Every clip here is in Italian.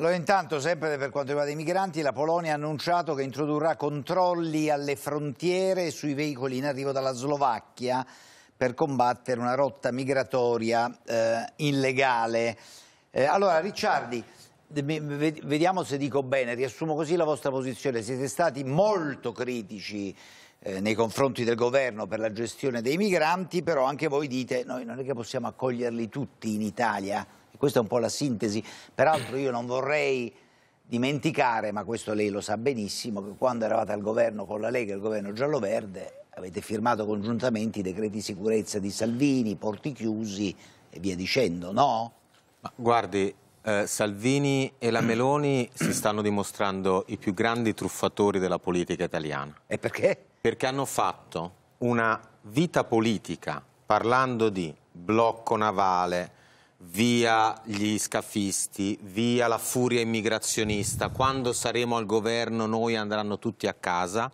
Allora intanto, sempre per quanto riguarda i migranti, la Polonia ha annunciato che introdurrà controlli alle frontiere sui veicoli in arrivo dalla Slovacchia per combattere una rotta migratoria eh, illegale. Eh, allora Ricciardi, vediamo se dico bene, riassumo così la vostra posizione, siete stati molto critici eh, nei confronti del governo per la gestione dei migranti, però anche voi dite noi non è che possiamo accoglierli tutti in Italia. Questa è un po' la sintesi. Peraltro io non vorrei dimenticare, ma questo lei lo sa benissimo, che quando eravate al governo con la Lega e il governo giallo-verde avete firmato congiuntamente i decreti sicurezza di Salvini, porti chiusi e via dicendo, no? Ma guardi, eh, Salvini e la Meloni si stanno dimostrando i più grandi truffatori della politica italiana. E perché? Perché hanno fatto una vita politica parlando di blocco navale, via gli scafisti, via la furia immigrazionista, quando saremo al governo noi andranno tutti a casa,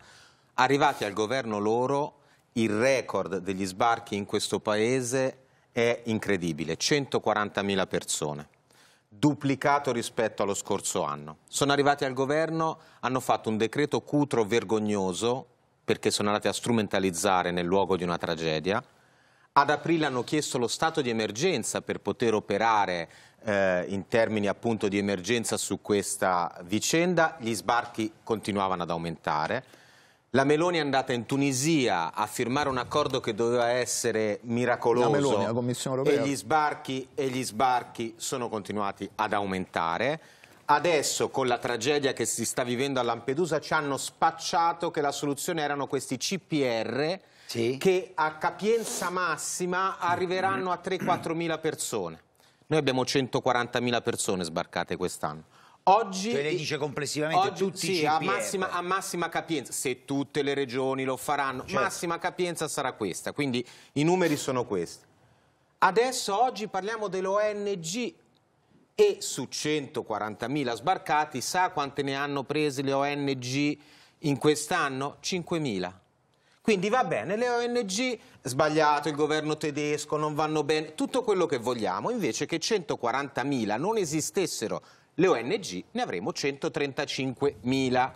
arrivati al governo loro il record degli sbarchi in questo paese è incredibile, 140.000 persone, duplicato rispetto allo scorso anno. Sono arrivati al governo, hanno fatto un decreto cutro vergognoso perché sono andati a strumentalizzare nel luogo di una tragedia, ad aprile hanno chiesto lo stato di emergenza per poter operare eh, in termini appunto di emergenza su questa vicenda, gli sbarchi continuavano ad aumentare. La Meloni è andata in Tunisia a firmare un accordo che doveva essere miracoloso. La Meloni, la Commissione europea. E gli, sbarchi, e gli sbarchi sono continuati ad aumentare. Adesso, con la tragedia che si sta vivendo a Lampedusa, ci hanno spacciato che la soluzione erano questi CPR sì. che a capienza massima arriveranno a 3-4 mila persone. Noi abbiamo 140 mila persone sbarcate quest'anno. Oggi, cioè lei dice complessivamente oggi, tutti sì, i CPR. A massima, a massima capienza, se tutte le regioni lo faranno, certo. massima capienza sarà questa, quindi i numeri sono questi. Adesso oggi parliamo dell'ONG e su 140.000 sbarcati sa quante ne hanno prese le ONG in quest'anno? 5.000. Quindi va bene, le ONG, sbagliato, il governo tedesco, non vanno bene, tutto quello che vogliamo. Invece che 140.000 non esistessero le ONG, ne avremo 135.000.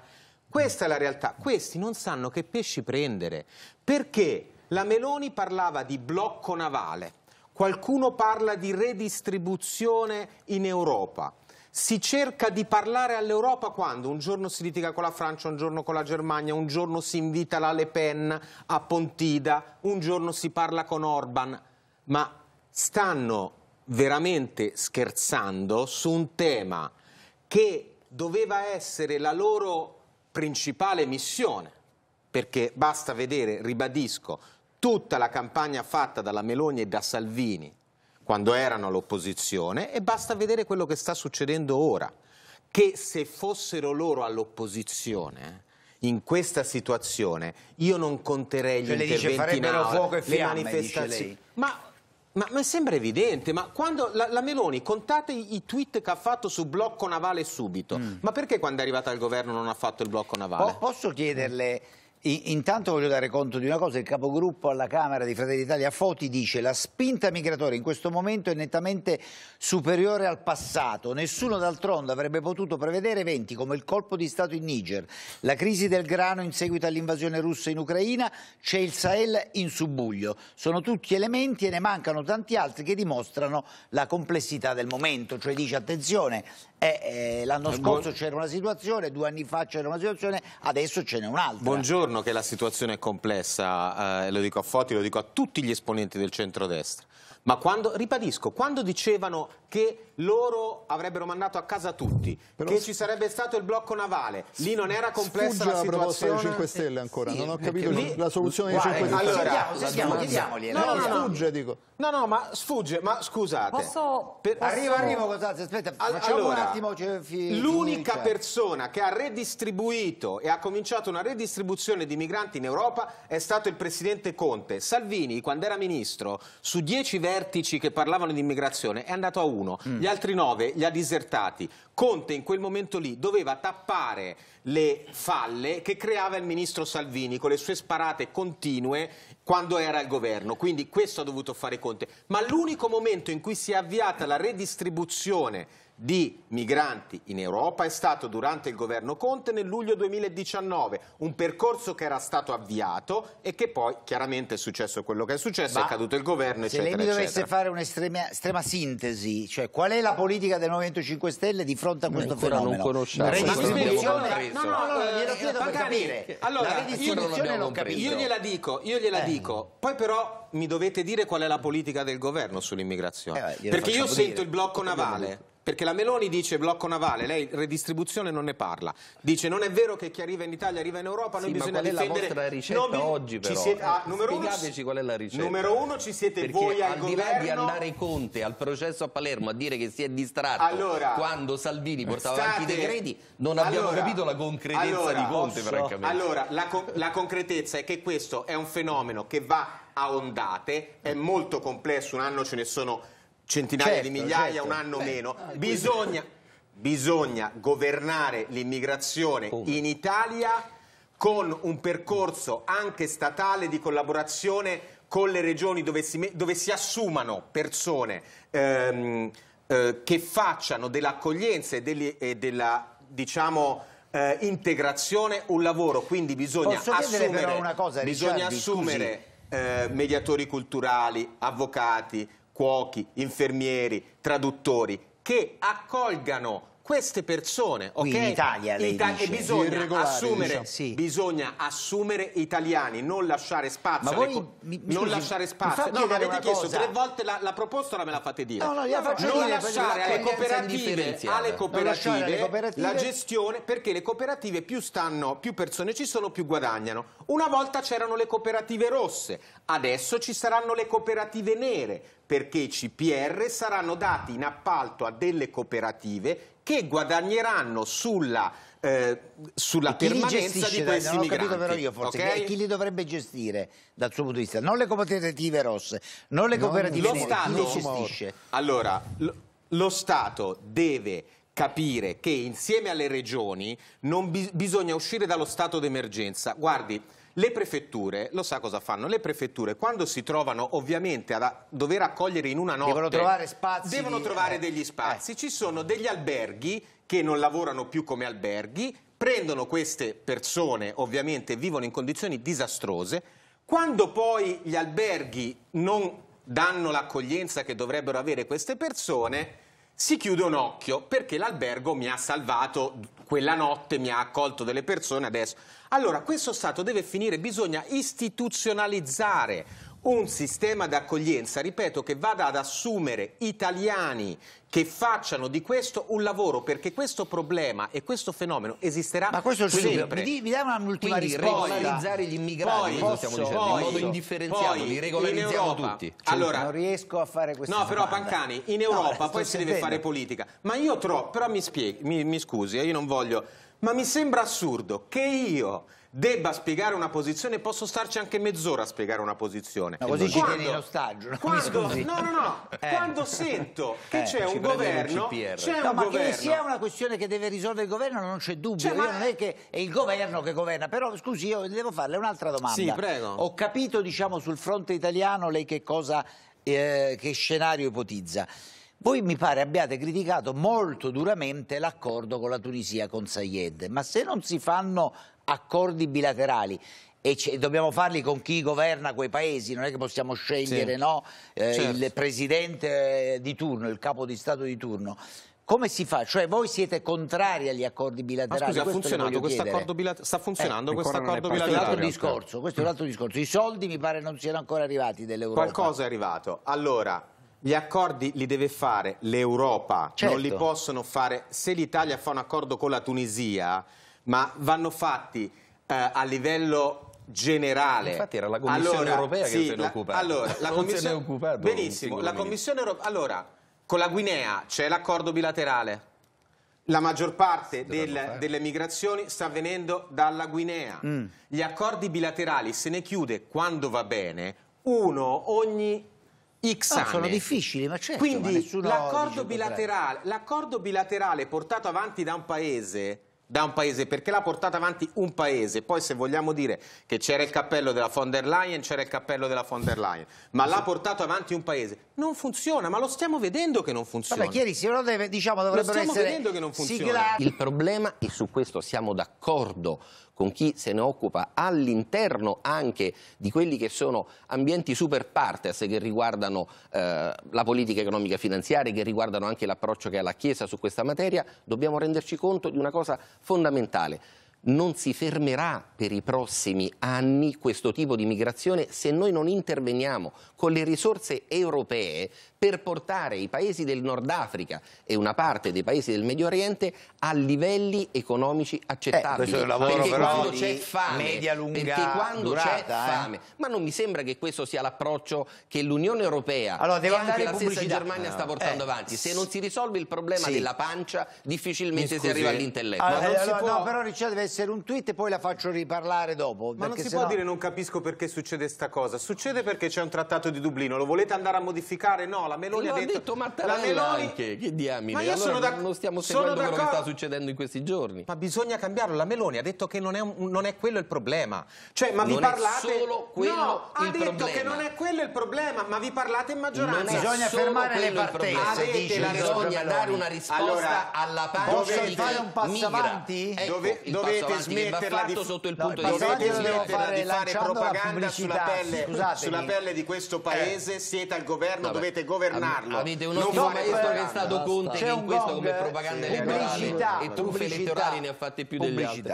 Questa è la realtà. Questi non sanno che pesci prendere. Perché la Meloni parlava di blocco navale, qualcuno parla di redistribuzione in Europa. Si cerca di parlare all'Europa quando? Un giorno si litiga con la Francia, un giorno con la Germania, un giorno si invita la Le Pen a Pontida, un giorno si parla con Orban. Ma stanno veramente scherzando su un tema che doveva essere la loro principale missione, perché basta vedere, ribadisco, tutta la campagna fatta dalla Meloni e da Salvini quando erano all'opposizione e basta vedere quello che sta succedendo ora, che se fossero loro all'opposizione eh, in questa situazione io non conterei gli cioè, interventi in aula, fuoco e fiamme, le manifestazioni. Ma ma, ma, sembra evidente, ma quando la, la Meloni, contate i, tweet che ha fatto su blocco navale subito, mm. ma perché quando è arrivata al governo non ha fatto il blocco navale? Po posso chiederle Intanto voglio dare conto di una cosa, il capogruppo alla Camera di Fratelli d'Italia Foti dice che la spinta migratoria in questo momento è nettamente superiore al passato, nessuno d'altronde avrebbe potuto prevedere eventi come il colpo di Stato in Niger, la crisi del grano in seguito all'invasione russa in Ucraina, c'è il Sahel in subbuglio, sono tutti elementi e ne mancano tanti altri che dimostrano la complessità del momento, cioè dice attenzione eh, eh, l'anno eh, scorso c'era una situazione, due anni fa c'era una situazione, adesso ce n'è un'altra. Buongiorno giorno che la situazione è complessa, eh, lo dico a Foti, lo dico a tutti gli esponenti del centrodestra. Ma quando, ribadisco, quando dicevano che loro avrebbero mandato a casa tutti, Però che ci sarebbe stato il blocco navale, lì non era complessa la, la proposta dei 5 Stelle ancora, sì, non ho capito lì... la soluzione dei 5 eh, Stelle. Allora, sentiamo, chiediamogli. Eh. No, no, no, sfugge, dico. No, no, ma sfugge, ma scusate. Posso... Per... Arrivo, arrivo, Costanzo, aspetta, facciamo allora, un attimo... L'unica persona che ha redistribuito e ha cominciato una redistribuzione di migranti in Europa è stato il presidente Conte. Salvini, quando era ministro, su 10 versi vertici che parlavano di immigrazione è andato a uno, mm. gli altri nove li ha disertati. Conte in quel momento lì doveva tappare le falle che creava il ministro Salvini con le sue sparate continue quando era al governo. Quindi questo ha dovuto fare Conte. Ma l'unico momento in cui si è avviata la redistribuzione di migranti in Europa è stato durante il governo Conte nel luglio 2019, un percorso che era stato avviato e che poi chiaramente è successo quello che è successo, Ma è caduto il governo, eccetera. Se lei mi dovesse fare un'estrema sintesi, cioè qual è la politica del Movimento 5 Stelle di fronte a questo Noi fenomeno? Non conosciamo. Redistribuzione? No, no, no, glielo chiedo per capire. Allora, la redistribuzione non capisco. Io gliela dico, io gliela eh. dico. Poi però mi dovete dire qual è la politica del governo sull'immigrazione. Eh, Perché io sento il blocco navale. Perché la Meloni dice blocco navale, lei redistribuzione non ne parla. Dice non è vero che chi arriva in Italia arriva in Europa, noi sì, bisogna ma qual è la vostra ricetta no, oggi però? Siete, ah, numero Spiegateci uno, qual è la ricetta. Numero uno ci siete Perché voi al, al governo... al di là di andare Conte al processo a Palermo a dire che si è distratto allora, quando Salvini portava state, avanti i decreti, non abbiamo allora, capito la concretezza allora, di Conte posso, francamente. Allora, la, la concretezza è che questo è un fenomeno che va a ondate, è molto complesso, un anno ce ne sono centinaia certo, di migliaia, certo. un anno Beh, meno. Ah, bisogna, bisogna governare l'immigrazione in Italia con un percorso anche statale di collaborazione con le regioni dove si, dove si assumano persone ehm, eh, che facciano dell'accoglienza e, degli, e della, diciamo, eh, integrazione un lavoro. Quindi bisogna Posso assumere, cosa, bisogna assumere eh, mediatori culturali, avvocati, cuochi, infermieri, traduttori, che accolgano queste persone, ok? Qui in Italia lei Ita dice. Bisogna assumere, diciamo. sì. bisogna assumere italiani, non lasciare spazio. Ma voi co- mi, non scusi, lasciare spazio. No, mi avete chiesto cosa. tre volte la, la, proposta, la me la fate dire. No, no, la faccio non dire, lasciare alle cooperative, alle cooperative, alle cooperative la gestione, perché le cooperative più stanno, più persone ci sono, più guadagnano. Una volta c'erano le cooperative rosse, adesso ci saranno le cooperative nere, perché i CPR saranno dati in appalto a delle cooperative che guadagneranno sulla, eh, sulla permanenza di questi non migranti. Non ho capito però io forse, okay? chi, li dovrebbe gestire dal suo punto di vista? Non le cooperative rosse, non le cooperative non, lo Stato, chi le gestisce? Allora, lo, lo Stato deve capire che insieme alle regioni non bi bisogna uscire dallo stato d'emergenza. Guardi, le prefetture, lo sa cosa fanno? Le prefetture quando si trovano ovviamente a dover accogliere in una notte... Devono trovare spazi. Devono eh. trovare eh. degli spazi. Eh. Ci sono degli alberghi che non lavorano più come alberghi, prendono queste persone, ovviamente vivono in condizioni disastrose, quando poi gli alberghi non danno l'accoglienza che dovrebbero avere queste persone si chiude un occhio perché l'albergo mi ha salvato quella notte, mi ha accolto delle persone adesso. Allora, questo Stato deve finire, bisogna istituzionalizzare un sistema d'accoglienza, ripeto, che vada ad assumere italiani che facciano di questo un lavoro, perché questo problema e questo fenomeno esisterà Ma questo è il sempre. Vi, mi diamo un'ultima Quindi risposta. regolarizzare gli immigrati, poi, posso, dicendo, poi, in modo indifferenziato, poi, li regolarizziamo Europa, tutti. Cioè, allora, non riesco a fare questo. No, domanda. però Pancani, in Europa no, poi si deve fare politica. Ma io trovo, però mi, spieghi, mi, mi scusi, eh, io non voglio... Ma mi sembra assurdo che io debba spiegare una posizione, posso starci anche mezz'ora a spiegare una posizione. Ma così quando, ci tieni in ostaggio. No? Quando, no, no, no. Eh. Quando sento che eh, c'è un governo, c'è no, un ma governo. che sia una questione che deve risolvere il governo non c'è dubbio. Cioè, ma... Non è che è il governo che governa, però scusi, io devo farle un'altra domanda. Sì, prego. Ho capito, diciamo, sul fronte italiano lei che cosa, eh, che scenario ipotizza. Voi mi pare abbiate criticato molto duramente l'accordo con la Tunisia, con Sayed, ma se non si fanno accordi bilaterali e dobbiamo farli con chi governa quei paesi, non è che possiamo scegliere sì. no? eh, certo. il presidente eh, di turno, il capo di Stato di turno. Come si fa? Cioè voi siete contrari agli accordi bilaterali? Ma scusi, sta eh, funzionando eh, questo accordo bilaterale? Questo è un altro discorso, i soldi mi pare non siano ancora arrivati dell'Europa. Qualcosa è arrivato. Allora, gli accordi li deve fare l'Europa, certo. non li certo. possono fare... Se l'Italia fa un accordo con la Tunisia, ma vanno fatti eh, a livello generale. Infatti era la Commissione allora, europea sì, che se ne occupava. Allora, la Commissione... Occupato, Benissimo, la Commissione europea... Allora, con la Guinea c'è l'accordo bilaterale. La maggior parte del, delle migrazioni sta venendo dalla Guinea. Mm. Gli accordi bilaterali se ne chiude quando va bene uno ogni X no, ah, sono difficili, ma certo. Quindi l'accordo bilaterale, bilaterale, portato avanti da un, paese, da un paese, perché l'ha portato avanti un paese, poi se vogliamo dire che c'era il cappello della von der Leyen, c'era il cappello della von der Leyen, ma l'ha portato avanti un paese, non funziona, ma lo stiamo vedendo che non funziona. Vabbè, ieri si lo deve, diciamo, dovrebbero lo stiamo essere vedendo che non funziona. Siglati. Il problema, e su questo siamo d'accordo con chi se ne occupa all'interno anche di quelli che sono ambienti super partes che riguardano eh, la politica economica e finanziaria, che riguardano anche l'approccio che ha la Chiesa su questa materia, dobbiamo renderci conto di una cosa fondamentale non si fermerà per i prossimi anni questo tipo di migrazione se noi non interveniamo con le risorse europee per portare i paesi del Nord Africa e una parte dei paesi del Medio Oriente a livelli economici eh, accettabili. Eh, lavoro, perché però, quando c'è fame, media lunga perché quando durata, c'è eh. fame, eh. ma non mi sembra che questo sia l'approccio che l'Unione Europea allora, e anche la stessa Germania no. sta portando eh. avanti. Se non si risolve il problema sì. della pancia, difficilmente si arriva all'intelletto. Allora, allora, eh, allora può... No, però Ricciardo deve essere un tweet e poi la faccio riparlare dopo. Ma non si può dire non capisco perché succede questa cosa. Succede perché c'è un trattato di Dublino, lo volete andare a modificare? No, la Meloni ha detto, detto Mattarella la Meloni... anche, che diamine, ma io allora sono da... non stiamo seguendo quello che sta succedendo in questi giorni. Ma bisogna cambiarlo, la Meloni ha detto che non è, un... non è quello il problema. Cioè, ma non vi parlate... solo quello no, ha detto problema. che non è quello il problema, ma vi parlate in maggioranza. Non bisogna fermare le partenze, dice, la bisogna dare una risposta allora, alla pancia di fare un passo avanti? Ecco, Dove, dovete smetterla di... Sotto il punto no, di fare propaganda sulla pelle di questo eh. paese, siete al governo, dovete governare governarlo. Avete uno non fare che è stato Conte che in questo come propaganda eh, elettorale e truffe elettorali ne ha fatte più degli altri.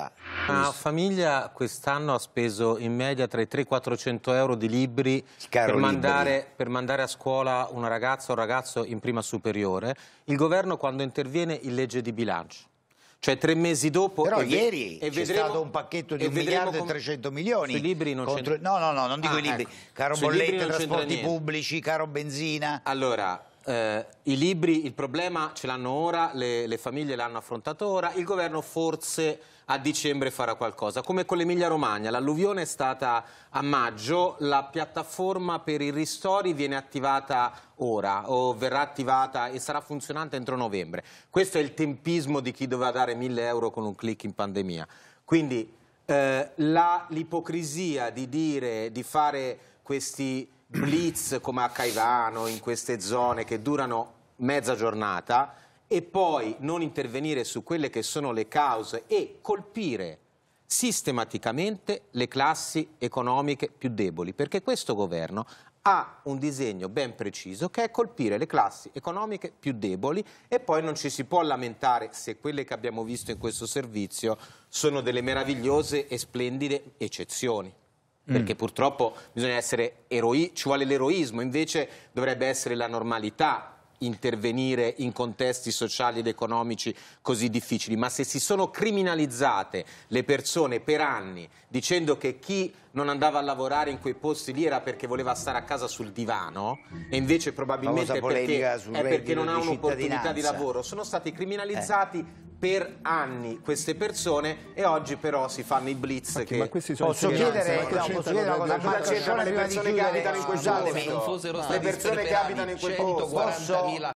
Una famiglia quest'anno ha speso in media tra i 300 e i 400 euro di libri per mandare, per mandare, a scuola una ragazza o un ragazzo in prima superiore. Il governo quando interviene in legge di bilancio cioè tre mesi dopo però ieri c'è stato un pacchetto di un miliardo e 300 milioni sui libri non contro, no no no non dico ah, i libri ecco. caro sui bollette libri trasporti pubblici caro benzina allora eh, i libri, il problema ce l'hanno ora, le, le famiglie l'hanno affrontato ora, il governo forse a dicembre farà qualcosa. Come con l'Emilia Romagna, l'alluvione è stata a maggio, la piattaforma per i ristori viene attivata ora o verrà attivata e sarà funzionante entro novembre. Questo è il tempismo di chi doveva dare 1000 euro con un clic in pandemia. Quindi eh, l'ipocrisia di dire, di fare questi blitz come a Caivano, in queste zone che durano mezza giornata e poi non intervenire su quelle che sono le cause e colpire sistematicamente le classi economiche più deboli, perché questo governo ha un disegno ben preciso che è colpire le classi economiche più deboli e poi non ci si può lamentare se quelle che abbiamo visto in questo servizio sono delle meravigliose e splendide eccezioni perché mm. purtroppo bisogna essere eroi, ci vuole l'eroismo, invece dovrebbe essere la normalità intervenire in contesti sociali ed economici così difficili, ma se si sono criminalizzate le persone per anni dicendo che chi non andava a lavorare in quei posti lì era perché voleva stare a casa sul divano e invece probabilmente perché, è perché non ha un'opportunità di lavoro, sono stati eh. criminalizzati eh per anni queste persone e oggi però si fanno i blitz Infatti, che posso finanza, chiedere, posso chiedere una cosa le persone che abitano in quel posto le persone che abitano in quel posto